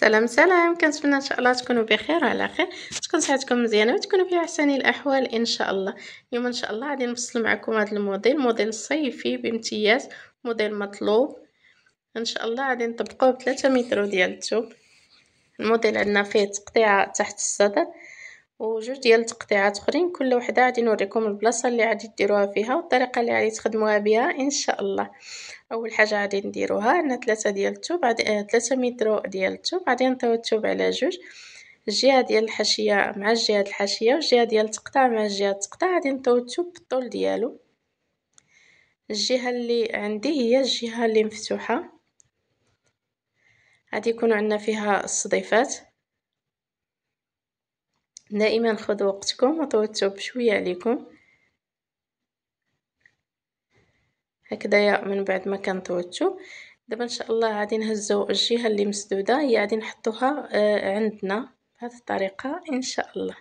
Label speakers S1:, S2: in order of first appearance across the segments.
S1: سلام سلام كنتمنى ان شاء الله تكونوا بخير وعلى خير تكون صحتكم مزيانه وتكونوا في احسن الاحوال ان شاء الله اليوم ان شاء الله غادي نفصل معكم هذا الموديل موديل صيفي بامتياز موديل مطلوب ان شاء الله غادي نطبقوه ب 3 متر ديال الثوب الموديل عندنا فيه تقطيعه تحت الصدر وجوج ديال التقطيعات اخرين كل وحده غادي نوريكم البلاصه اللي غادي ديروها فيها والطريقه اللي غادي تخدموها بها ان شاء الله اول حاجه غادي نديروها عندنا ثلاثه ديال الثوب غادي ثلاثه آه، متر ديال الثوب غادي نطوي الثوب على جوج الجهه ديال الحاشيه مع الجهه الحاشيه والجهه ديال التقطاع مع الجهه التقطاع غادي نطوي الثوب بالطول ديالو الجهه اللي عندي هي الجهه اللي مفتوحه غادي يكون عندنا فيها الصديفات دائما خذوا وقتكم وتوتوا بشويه عليكم هكذايا من بعد ما كنتوتوا دابا ان شاء الله غادي نهزو الجهه اللي مسدوده هي غادي نحطوها آه، عندنا بهذه الطريقه ان شاء الله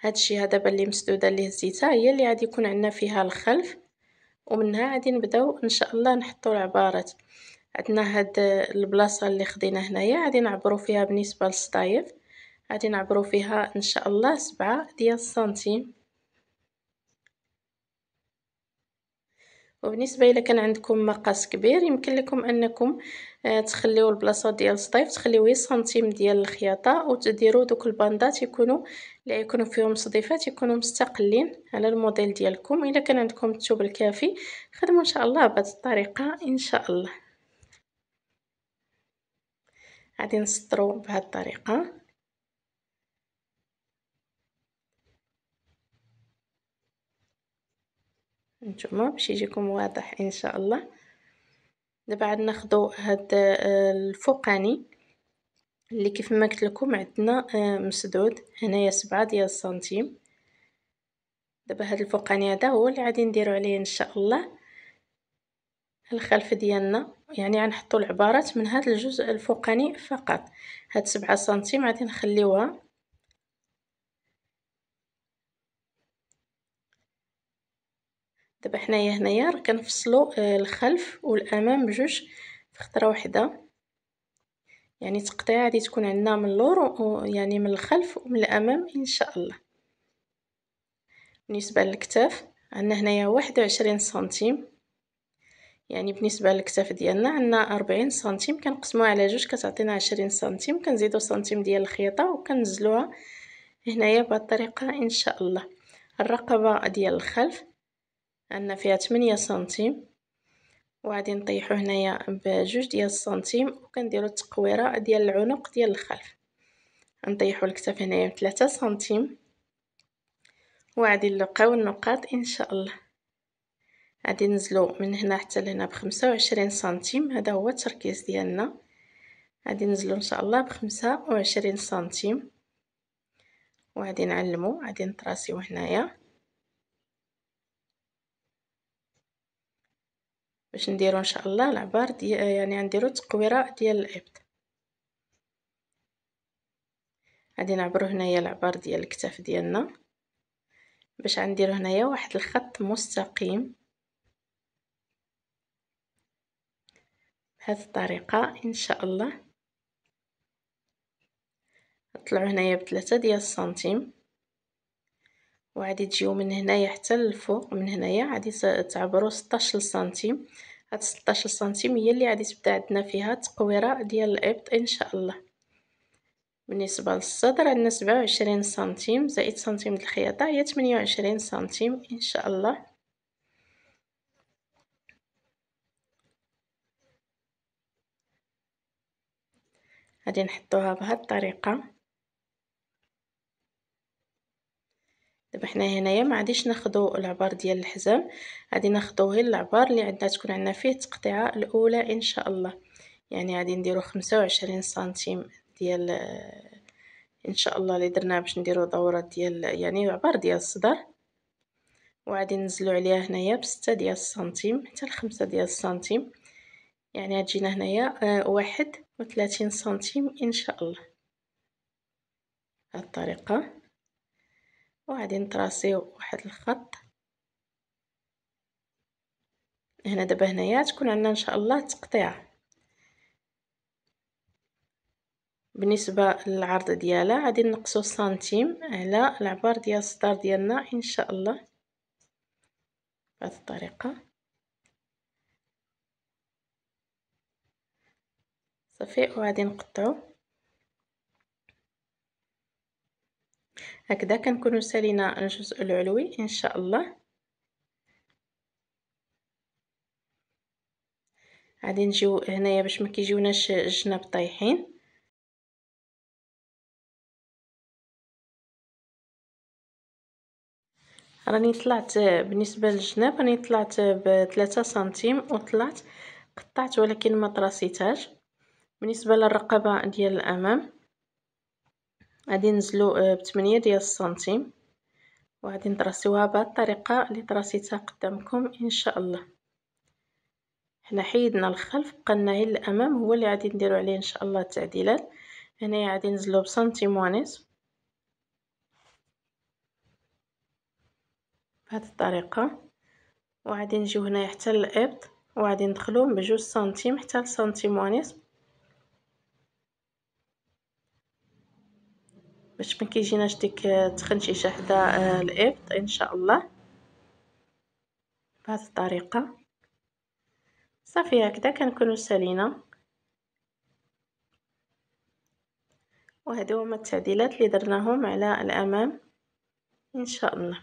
S1: هاد الجهه دابا اللي مسدوده اللي هزيتها هي اللي غادي يكون عندنا فيها الخلف ومنها غادي نبداو ان شاء الله نحطو العبارات عندنا هاد البلاصه اللي خدينا هنايا غادي نعبرو فيها بالنسبه للصدايف غادي نعبرو فيها ان شاء الله سبعة ديال السنتيم وبالنسبه الا كان عندكم مقاس كبير يمكن لكم انكم آه، تخليو البلاصه ديال الصيف تخليو هي سنتيم ديال الخياطه وتديرو دوك الباندات يكونوا اللي يكونوا فيهم صديفات يكونوا مستقلين على الموديل ديالكم الا كان عندكم التوب الكافي خدموا ان شاء الله بهذه الطريقه ان شاء الله غادي نسطرو بهاد الطريقه نتوما باش يجيكم واضح ان شاء الله دابا عاد ناخذ هذا آه، الفوقاني اللي كيف ما قلت لكم عندنا آه، مسدود هنايا سبعة ديال السنتيم دابا هاد الفوقاني هذا هو اللي غادي نديرو عليه ان شاء الله الخلف ديالنا يعني غنحطو العبارات من هاد الجزء الفوقاني فقط هاد سبعة سنتيم غادي نخليوها دابا حنايا هنايا راه كنفصلو آه، الخلف والامام بجوج في خطره واحده يعني التقطيعه غادي تكون عندنا من اللور يعني من الخلف ومن الامام ان شاء الله بالنسبه للكتاف عندنا هنايا واحد وعشرين سنتيم يعني بالنسبه للكتاف ديالنا عندنا 40 سنتيم كنقسموها على جوج كتعطينا 20 سنتيم كنزيدو سنتيم ديال الخيطه وكنزلوها هنايا بهاد الطريقه ان شاء الله الرقبه ديال الخلف عندنا فيها 8 سنتيم وغادي نطيحو هنايا بجوج ديال السنتيم وكنديرو التقويره ديال العنق ديال الخلف نطيحو الكتاف هنايا 3 سنتيم وغادي نلقاو النقاط ان شاء الله غادي نزلو من هنا حتى لهنا بخمسة وعشرين سنتيم هذا هو التركيز ديالنا غادي نزلو ان شاء الله بخمسة وعشرين سنتيم وغادي نعلمو غادي نطراسيو هنايا باش نديرو ان شاء الله العبار دي يعني غنديرو تقويره ديال الابط غادي نعبرو هنايا العبار ديال الكتاف ديالنا باش غنديرو هنايا واحد الخط مستقيم بهذه الطريقه ان شاء الله طلعوا هنايا بثلاثة ديال السنتيم وعادي تجيو من هنايا حتى للفوق من هنايا عادي تعبروا 16 سنتيم هاد 16 سنتيم هي اللي غادي تبدا عندنا فيها التقويره ديال الابط ان شاء الله بالنسبه للصدر عندنا 27 سنتيم زائد سنتيم د الخياطه هي 28 سنتيم ان شاء الله غادي نحطوها بهاد الطريقه دابا حنا هنايا ما غاديش ناخذوا العبار ديال الحزام غادي ناخذوا غير العبار اللي عندنا تكون عندنا فيه التقطيعه الاولى ان شاء الله يعني غادي نديرو 25 سنتيم ديال ان شاء الله اللي درناه باش نديرو دوره ديال يعني عبار ديال الصدر وغادي ننزلو عليها هنايا بستة ديال السنتيم حتى لخمسة ديال السنتيم يعني هتجينا هنايا آه، واحد وثلاثين سنتيم ان شاء الله بهاد الطريقه وغادي نتراسيو واحد الخط هنا دابا هنايا تكون عندنا ان شاء الله تقطيع بالنسبه للعرض ديالها غادي نقصو سنتيم على العبار ديال الصدر ديالنا ان شاء الله بهذه الطريقه صافي وغادي نقطعو هكذا كنكونو سالينا الجزء العلوي ان شاء الله غادي نجيو هنايا باش ما كيجيوناش الجناب طايحين راني طلعت بالنسبه للجناب راني طلعت ب 3 سنتيم وطلعت قطعت ولكن ما طراسيتهاش بالنسبة للرقبة ديال الأمام غادي نزلو 8 آه، ديال السنتيم وغادي نطراسيوها بهاد الطريقة اللي طراسيتها قدامكم إن شاء الله حنا حيدنا الخلف بقى لنا غير الأمام هو اللي غادي نديرو عليه إن شاء الله التعديلات هنايا غادي نزلو بسنتيم ونص بهاد الطريقة وغادي نجيو هنايا حتى للإبط وغادي ندخلو بجوج سنتيم حتى لسنتيم ونص باش ما كيجيناش ديك آه، تخنشيشه حدا آه، الابط ان شاء الله بهذه الطريقه صافي هكذا كنكونوا سالينا وهادو هما التعديلات اللي درناهم على الامام ان شاء الله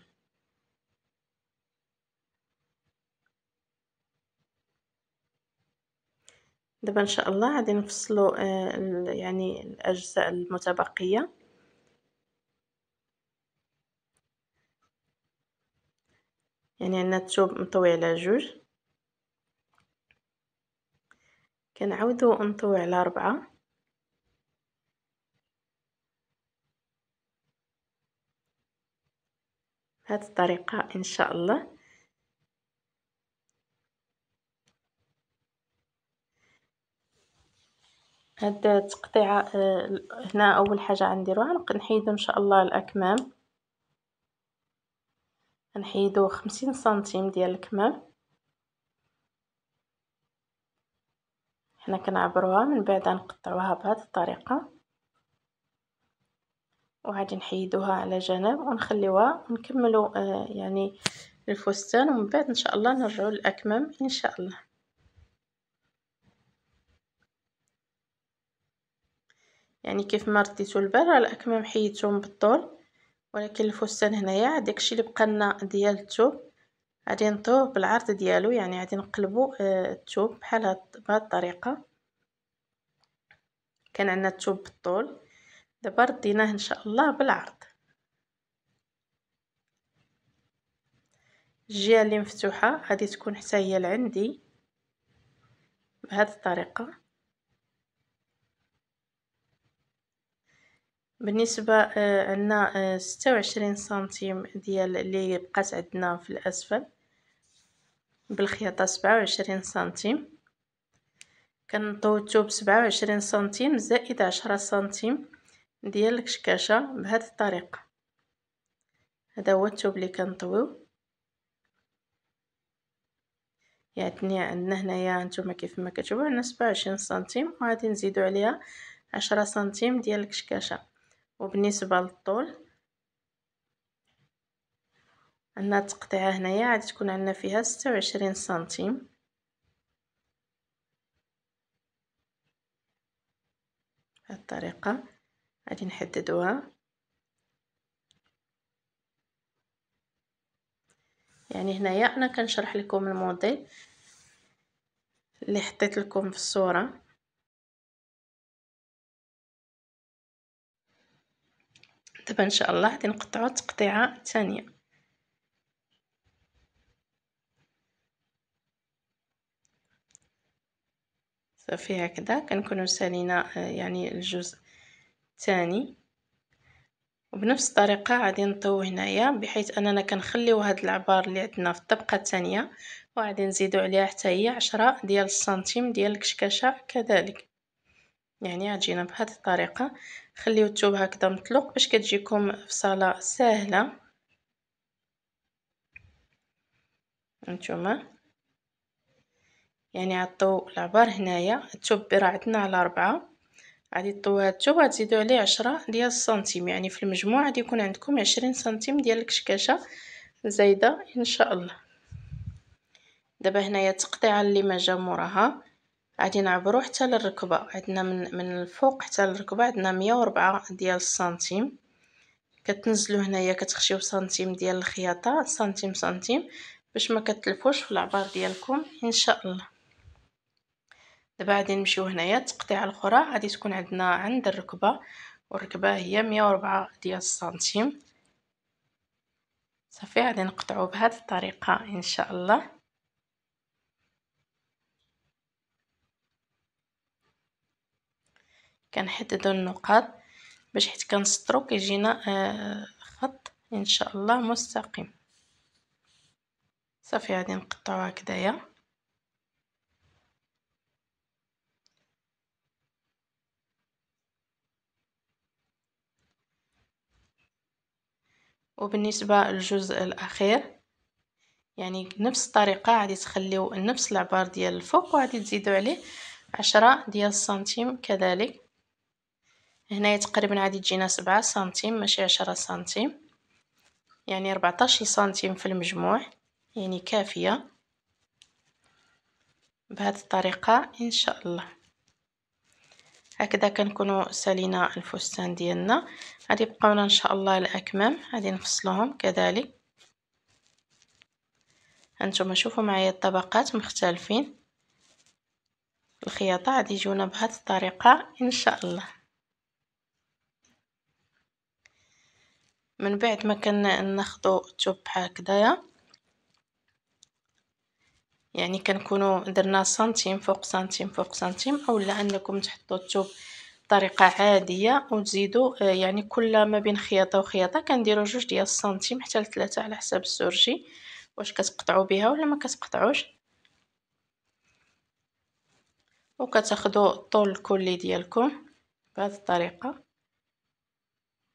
S1: دابا ان شاء الله غادي نفصلوا آه، يعني الاجزاء المتبقيه يعني عندنا الثوب مطوي على جوج كنعاودو نطوي على ربعة بهاد الطريقة ان شاء الله هاد التقطيعة آه، هنا اول حاجة غنديروها نحيدو ان شاء الله الاكمام غنحيدو خمسين سنتيم ديال الكمام حنا كنعبروها من بعد غنقطعوها بهاد الطريقه وغادي نحيدوها على جنب ونخليوها نكملو آه يعني الفستان ومن بعد ان شاء الله نرجعو للاكمام ان شاء الله يعني كيف ما رديتو البال راه الاكمام حيدتهم بالطول ولكن الفستان هنايا داكشي اللي بقى لنا ديال الثوب غادي نطوه بالعرض ديالو يعني غادي نقلبو الثوب آه بحال هاد بهاد الطريقه كان عندنا الثوب بالطول دابا رديناه ان شاء الله بالعرض الجهه اللي مفتوحه غادي تكون حتى هي لعندي بهاد الطريقه بالنسبة آه، عندنا آه، ستة وعشرين سنتيم ديال اللي بقات عندنا في الأسفل بالخياطة سبعة وعشرين سنتيم التوب سبعة وعشرين سنتيم زائد عشرة سنتيم ديال الكشكاشة بهاد الطريقة هذا هو التوب اللي كنطويو يعني عندنا هنايا نتوما كيف ما كتشوفوا عندنا سبعة وعشرين سنتيم وغادي نزيدو عليها عشرة سنتيم ديال الكشكاشه وبالنسبة للطول عندنا التقطيعة هنايا غادي تكون عندنا فيها ستة وعشرين سنتيم بهذه الطريقة غادي نحددوها يعني هنايا انا كنشرح لكم الموديل اللي حطيت لكم في الصوره دابا ان شاء الله غادي نقطعو التقطيعه الثانيه صافي هكذا كنكونوا سالينا آه، يعني الجزء الثاني وبنفس الطريقه غادي نطوي هنايا بحيث اننا كنخليو هاد العبار اللي عندنا في الطبقه الثانيه وغادي نزيدو عليها حتى هي عشرة ديال السنتيم ديال الكشكشه كذلك يعني عجينه بهذه الطريقه خليو الثوب هكذا مطلق باش كتجيكم فصاله سهله نتوما يعني عطو العبار هنايا الثوب راه عندنا على ربعة غادي طويو هاد الثوب غتزيدو عليه عشرة ديال السنتيم يعني في المجموع غادي يكون عندكم عشرين سنتيم ديال الكشكشه زايده ان شاء الله دابا هنايا التقطيعه اللي ما جا موراها غادي نعبرو حتى للركبه عندنا من, من الفوق حتى للركبه عندنا مية وربعة ديال السنتيم كتنزلو هنايا كتخشيو سنتيم ديال الخياطه سنتيم سنتيم باش ما كتلفوش في العبار ديالكم ان شاء الله دابا غادي نمشيو هنايا التقطيعه الاخرى غادي تكون عندنا عند الركبه والركبه هي 104 ديال السنتيم صافي غادي نقطعو بهذه الطريقه ان شاء الله كنحددو النقاط باش حيت كنسطرو كيجينا آه، خط ان شاء الله مستقيم صافي غادي نقطعو هكدايا وبالنسبه للجزء الاخير يعني نفس الطريقه غادي تخليو نفس العبار ديال الفوق وغادي تزيدو عليه عشرة ديال السنتيم كذلك هنايا تقريبا غادي تجينا سبعة سنتيم ماشي عشرة سنتيم يعني ربعطاش سنتيم في المجموع يعني كافية بهذه الطريقة ان شاء الله هكذا كنكونوا سالينا الفستان ديالنا غادي يبقاونا ان شاء الله الاكمام غادي نفصلوهم كذلك هانتوما شوفوا معايا الطبقات مختلفين الخياطه غادي يجونا بهذه الطريقه ان شاء الله من بعد ما ناخذوا الثوب بحال هكدايا يعني كنكونو درنا سنتيم فوق سنتيم فوق سنتيم اولا انكم تحطوا الثوب بطريقه عاديه وتزيدوا آه، يعني كل ما بين خياطه وخياطه كنديروا جوج ديال السنتيم حتى لثلاثة على حساب السورجي واش كتقطعوا بها ولا ما كتقطعوش وكتاخذوا الطول الكلي ديالكم بهذه الطريقه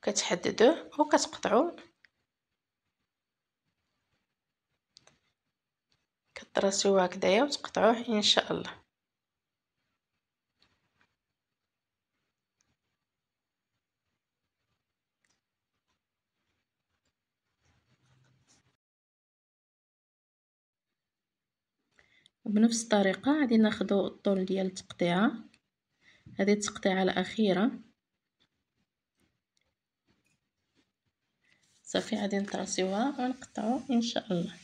S1: كتحددوه وكتقطعوه كتراسيوه هكدايا وتقطعوه ان شاء الله بنفس الطريقه غادي ناخذ الطول ديال التقطيعه هذه التقطيعه الاخيره صافي غادي نطرسيوها ونقطعو ان شاء الله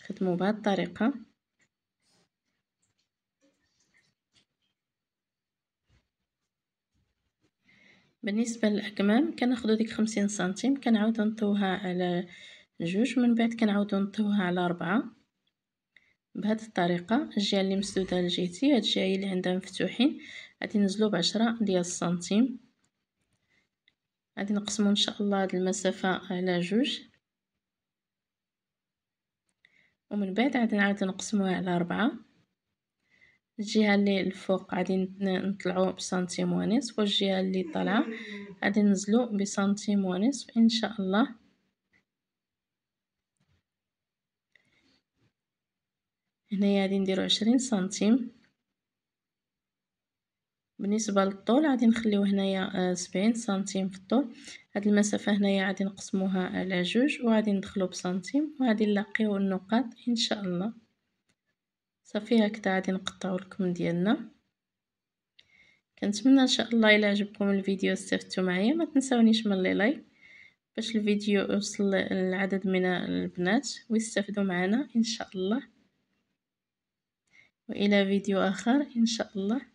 S1: نخدمو بهاد الطريقه بالنسبه للاكمام كناخدو ديك 50 سنتيم كنعاودو نطوها على جوج من بعد كنعاودو نطوها على أربعة بهذه الطريقه الجهه اللي مسدوده لجهتي هاد الجهه اللي عندها مفتوحين غادي نزلو بعشرة ديال السنتيم غادي نقسمو ان شاء الله هاد المسافه على جوج ومن بعد غادي نعاود نقسموها على ربعة الجهه اللي الفوق غادي نطلعو بسنتيم ونصف والجهه اللي طالعه غادي نزلو بسنتيم ونصف ان شاء الله هنايا غادي نديرو عشرين سنتيم بالنسبه للطول غادي نخليو هنايا آه، سبعين سنتيم في الطول هاد المسافه هنايا غادي نقسموها على جوج وغادي ندخلو بسنتيم وغادي نلاقيو النقاط ان شاء الله صافي هكذا غادي نقطعو الكم ديالنا كنتمنى ان شاء الله الى عجبكم الفيديو استفدتوا معايا ما تنساونيش من لي لايك باش الفيديو يوصل للعدد من البنات ويستفدوا معنا ان شاء الله والى فيديو اخر ان شاء الله